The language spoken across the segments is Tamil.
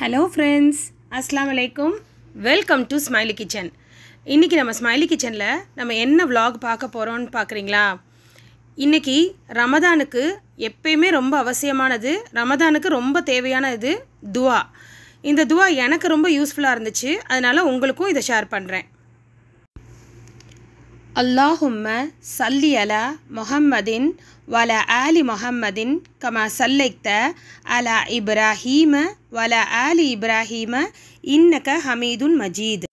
ஹலோ ஃப்ரெண்ட்ஸ் அஸ்லாம் வலைக்கும் வெல்கம் டு ஸ்மைலி கிச்சன் இன்றைக்கி நம்ம ஸ்மைலி கிச்சனில் நம்ம என்ன வ்ளாக் பார்க்க போகிறோன்னு பார்க்குறீங்களா இன்றைக்கி ரமதானுக்கு எப்பயுமே ரொம்ப அவசியமானது ரமதானுக்கு ரொம்ப தேவையானது துவா இந்த துவா எனக்கு ரொம்ப யூஸ்ஃபுல்லாக இருந்துச்சு அதனால் உங்களுக்கும் இதை ஷேர் பண்ணுறேன் அல்லாஹும்ம சல்லி அலா முஹம்மதின் وعلى آل محمد كما صليت على إبراهيم وعلى آل إبراهيم إنك حميد مجيد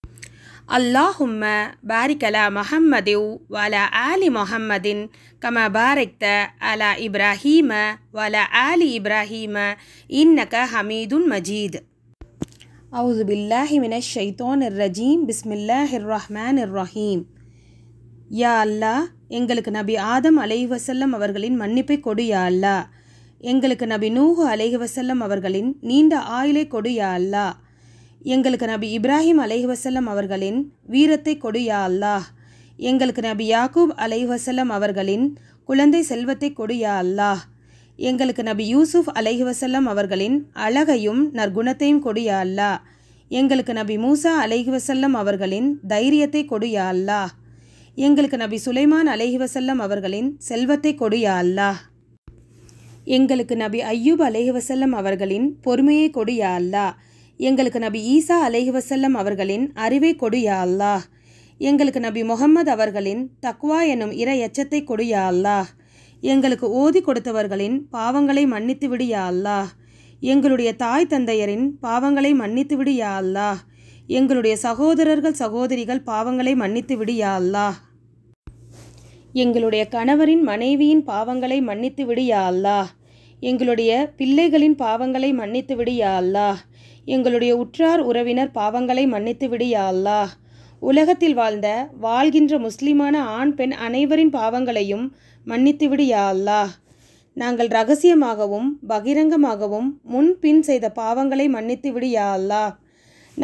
اللهم بارك على محمد وعلى آل محمد كما باركت على إبراهيم وعلى آل إبراهيم إنك حميد مجيد أعوذ بالله من الشيطان الرجيم بسم الله الرحمن الرحيم يا الله எங்களுக்கு நபி ஆதம் அலைவசல்லம் அவர்களின் மன்னிப்பை கொடு யா அல்லா எங்களுக்கு நபி நூஹு அலைஹி அவர்களின் நீண்ட ஆயுளை கொடு யா அல்லா எங்களுக்கு நபி இப்ராஹிம் அலைஹி அவர்களின் வீரத்தை கொடு யா அல்லாஹ் எங்களுக்கு நபி யாக்கூப் அலைஹி அவர்களின் குழந்தை செல்வத்தை கொடு யா அல்லாஹ் எங்களுக்கு நபி யூசுஃப் அலைஹி அவர்களின் அழகையும் நற்குணத்தையும் கொடு யா அல்லா எங்களுக்கு நபி மூசா அலைஹி அவர்களின் தைரியத்தை கொடு யா அல்லாஹ் எங்களுக்கு நபி சுலைமான் அலஹி வசல்லம் அவர்களின் செல்வத்தை கொடுயா அல்லாஹ் எங்களுக்கு நபி ஐயூப் அலேஹி வசல்லம் அவர்களின் பொறுமையை கொடுயா அல்லாஹ் எங்களுக்கு நபி ஈசா அலேஹி வசல்லம் அவர்களின் அறிவை கொடுயா அல்லாஹ் எங்களுக்கு நபி முகமது அவர்களின் தக்வா எனும் இற எச்சத்தை கொடுயா அல்லாஹ் எங்களுக்கு ஓதி கொடுத்தவர்களின் பாவங்களை மன்னித்து விடியா அல்லாஹ் எங்களுடைய தாய் தந்தையரின் பாவங்களை மன்னித்து விடியா அல்லாஹ் எங்களுடைய சகோதரர்கள் சகோதரிகள் பாவங்களை மன்னித்து விடியா அல்லாஹ் எங்களுடைய கணவரின் மனைவியின் பாவங்களை மன்னித்து விடு யா அல்லா எங்களுடைய பிள்ளைகளின் பாவங்களை மன்னித்து விடு யா அல்லா எங்களுடைய உற்றார் உறவினர் பாவங்களை மன்னித்து விடு யா உலகத்தில் வாழ்ந்த வாழ்கின்ற முஸ்லிமான ஆண் பெண் அனைவரின் பாவங்களையும் மன்னித்து விடு யா அல்லா நாங்கள் ரகசியமாகவும் பகிரங்கமாகவும் முன்பின் செய்த பாவங்களை மன்னித்து விடு யா அல்லாஹ்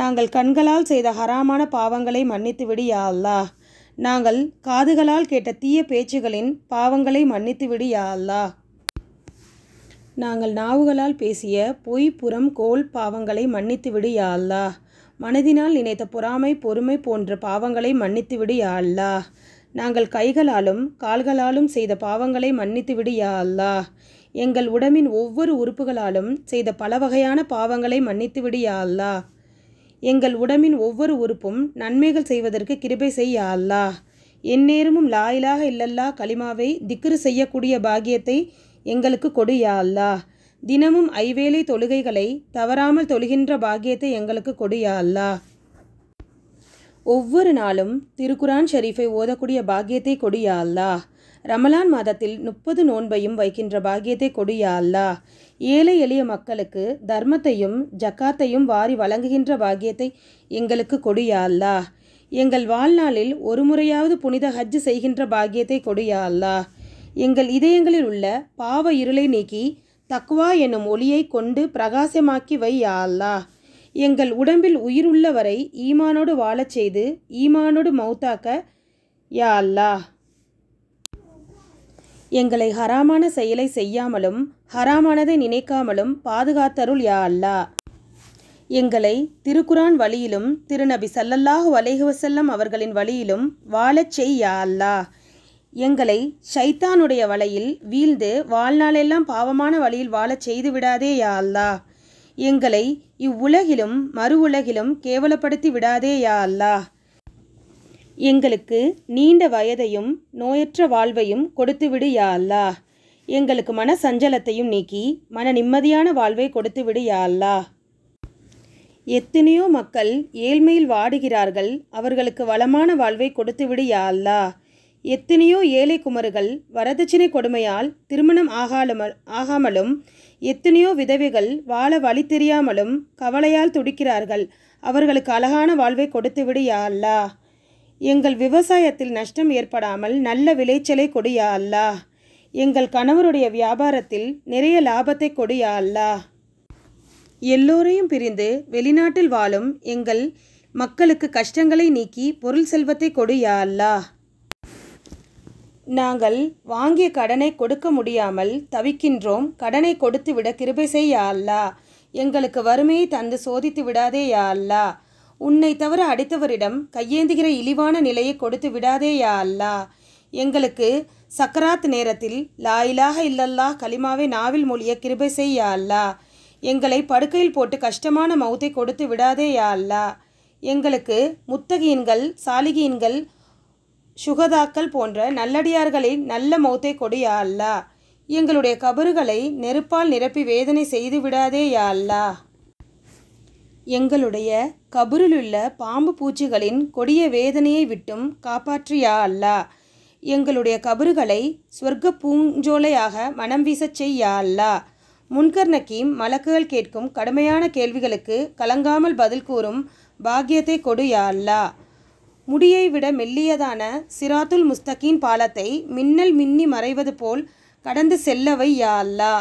நாங்கள் கண்களால் செய்த ஹராமான பாவங்களை மன்னித்து விடு யா நாங்கள் காதுகளால் கேட்ட தீய பேச்சுகளின் பாவங்களை மன்னித்துவிடு யா நாங்கள் நாவுகளால் பேசிய பொய் புறம் கோல் பாவங்களை மன்னித்துவிடு விடு அல்லாஹ் மனதினால் நினைத்த பொறாமை பொறுமை போன்ற பாவங்களை மன்னித்துவிடு விடு அல்லாஹ் நாங்கள் கைகளாலும் கால்களாலும் செய்த பாவங்களை மன்னித்துவிடு யா அல்லாஹ் எங்கள் உடம்பின் ஒவ்வொரு உறுப்புகளாலும் செய்த பல வகையான பாவங்களை மன்னித்துவிடு யா எங்கள் உடம்பின் ஒவ்வொரு உறுப்பும் நன்மைகள் செய்வதற்கு கிருபை செய்ய அல்லா எந்நேரமும் லாயிலாக இல்லல்லா கலிமாவை திக்ரு செய்யக்கூடிய பாகியத்தை எங்களுக்கு கொடு யா அல்லா தினமும் ஐவேளை தொழுகைகளை தவறாமல் தொழுகின்ற பாகியத்தை எங்களுக்கு கொடு யா அல்லா ஒவ்வொரு நாளும் திருக்குரான் ஷெரீஃபை ஓதக்கூடிய பாகியத்தை கொடு யா அல்லா ரமலான் மாதத்தில் முப்பது நோன்பையும் வைக்கின்ற பாக்கியத்தை கொடியா அல்லாஹ் ஏழை எளிய மக்களுக்கு தர்மத்தையும் ஜக்காத்தையும் வாரி வழங்குகின்ற பாக்கியத்தை எங்களுக்கு கொடியா அல்லாஹ் எங்கள் வாழ்நாளில் ஒரு முறையாவது புனித ஹஜ் செய்கின்ற பாகியத்தை கொடியா அல்லாஹ் எங்கள் இதயங்களில் உள்ள பாவ இருளை நீக்கி தக்வா என்னும் ஒளியை கொண்டு பிரகாசமாக்கி வை யா அல்லாஹ் எங்கள் உடம்பில் உயிர் உள்ளவரை ஈமானோடு வாழச் செய்து ஈமானோடு மௌத்தாக்க யா அல்லாஹ் எங்களை ஹராமான செயலை செய்யாமலும் ஹராமானதை நினைக்காமலும் பாதுகாத்தருள் யா அல்லா எங்களை திருக்குரான் வழியிலும் திருநபி சல்லல்லாஹு வலைஹுவசல்லம் அவர்களின் வழியிலும் வாழச் செய் யா அல்லா எங்களை ஷைத்தானுடைய வலையில் வீழ்ந்து வாழ்நாளெல்லாம் பாவமான வழியில் வாழச் செய்து விடாதே யா அல்லா எங்களை இவ்வுலகிலும் மறு உலகிலும் கேவலப்படுத்தி விடாதே யா அல்லா எங்களுக்கு நீண்ட வயதையும் நோயற்ற வாழ்வையும் கொடுத்துவிடு யா அல்லா எங்களுக்கு மன சஞ்சலத்தையும் நீக்கி மன நிம்மதியான வாழ்வை கொடுத்துவிடு யா அல்லா எத்தனையோ மக்கள் ஏழ்மையில் வாடுகிறார்கள் அவர்களுக்கு வளமான வாழ்வை கொடுத்துவிடு யா அல்லா எத்தனையோ ஏழை குமர்கள் வரதட்சணை கொடுமையால் திருமணம் ஆகாம ஆகாமலும் எத்தனையோ விதவைகள் வாழ வழி தெரியாமலும் கவலையால் துடிக்கிறார்கள் அவர்களுக்கு அழகான வாழ்வை கொடுத்துவிடு யா அல்லா எங்கள் விவசாயத்தில் நஷ்டம் ஏற்படாமல் நல்ல விளைச்சலை கொடியா அல்லா எங்கள் கணவருடைய வியாபாரத்தில் நிறைய லாபத்தை கொடியா அல்லா எல்லோரையும் பிரிந்து வெளிநாட்டில் வாழும் எங்கள் மக்களுக்கு கஷ்டங்களை நீக்கி பொருள் செல்வத்தை கொடியா அல்லா நாங்கள் வாங்கிய கடனை கொடுக்க முடியாமல் தவிக்கின்றோம் கடனை கொடுத்து விட கிருபை செய்யா அல்லா எங்களுக்கு வறுமையை தந்து சோதித்து விடாதே யா அல்லா உன்னை தவிர அடுத்தவரிடம் கையேந்துகிற இழிவான நிலையை கொடுத்து விடாதேயா அல்லா எங்களுக்கு சக்கராத் நேரத்தில் லாயிலாக இல்லல்லா கலிமாவை நாவில் மொழிய கிருபை செய்யா அல்லா எங்களை படுக்கையில் போட்டு கஷ்டமான மௌத்தை கொடுத்து விடாதேயா அல்லா எங்களுக்கு முத்தகியின்கள் சாலிகியின்கள் சுகதாக்கள் போன்ற நல்லடியார்களின் நல்ல மௌத்தை கொடியா அல்லா எங்களுடைய கபறுகளை நெருப்பால் நிரப்பி வேதனை செய்து விடாதேயா அல்லா எங்களுடைய கபருளுள்ள பாம்பு பூச்சிகளின் கொடிய வேதனையை விட்டும் காப்பாற்றியா அல்லா எங்களுடைய கபறுகளை சொர்க்க பூஞ்சோலையாக மனம் வீசச் செய்யா அல்லா முன்கர் நக்கீம் மலக்குகள் கேட்கும் கடுமையான கேள்விகளுக்கு கலங்காமல் பதில் கூறும் பாக்கியத்தை கொடு யா அல்லா முடியை விட மெல்லியதான சிராத்துல் முஸ்தகீன் பாலத்தை மின்னல் மின்னி மறைவது போல் கடந்து செல்லவை யா அல்லா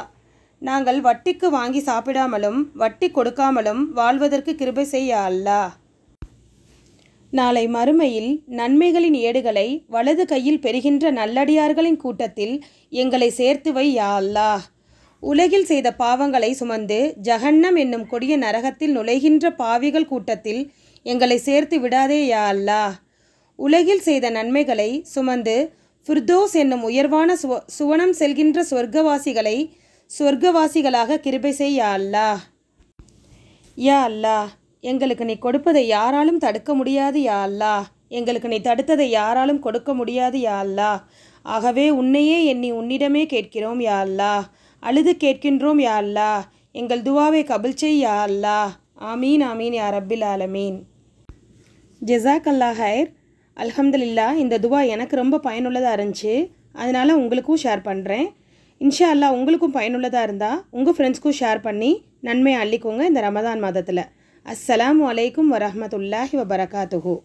நாங்கள் வட்டிக்கு வாங்கி சாப்பிடாமலும் வட்டி கொடுக்காமலும் வாழ்வதற்கு கிருபை செய்ய அல்லா நாளை மறுமையில் நன்மைகளின் ஏடுகளை வலது கையில் பெறுகின்ற நல்லடியார்களின் கூட்டத்தில் எங்களை சேர்த்து வை யா அல்லா உலகில் செய்த பாவங்களை சுமந்து ஜகன்னம் என்னும் கொடிய நரகத்தில் நுழைகின்ற பாவிகள் கூட்டத்தில் எங்களை சேர்த்து விடாதே யா அல்லா உலகில் செய்த நன்மைகளை சுமந்து ஃபிர்தோஸ் என்னும் உயர்வான சுவ சுவனம் செல்கின்ற சொர்க்கவாசிகளை சொர்க்கவாசிகளாக கிருபை செய் யா அல்லா யா அல்லா எங்களுக்கு நீ கொடுப்பதை யாராலும் தடுக்க முடியாது யா அல்லா எங்களுக்கு நீ தடுத்ததை யாராலும் கொடுக்க முடியாது யா அல்லா ஆகவே உன்னையே எண்ணி உன்னிடமே கேட்கிறோம் யா அல்லா அழுது கேட்கின்றோம் யா அல்லா எங்கள் துவாவை கபில் செய் யா அல்லா ஆமீன் ஆமீன் யா ரப்பில் ஆலமீன் ஜெசாக் அல்லா ஹைர் அலமதுல்லா இந்த துவா எனக்கு ரொம்ப பயனுள்ளதாக இருந்துச்சு அதனால் உங்களுக்கும் ஷேர் பண்ணுறேன் இன்ஷா அல்லா உங்களுக்கும் பயனுள்ளதாக இருந்தால் உங்கள் ஃப்ரெண்ட்ஸ்க்கும் ஷேர் பண்ணி நன்மையை அள்ளிக்கோங்க இந்த ரமதான் மாதத்தில் அஸ்லாம் வலைக்கம் வரமத்துல்லாஹி வபரகாத்துஹூ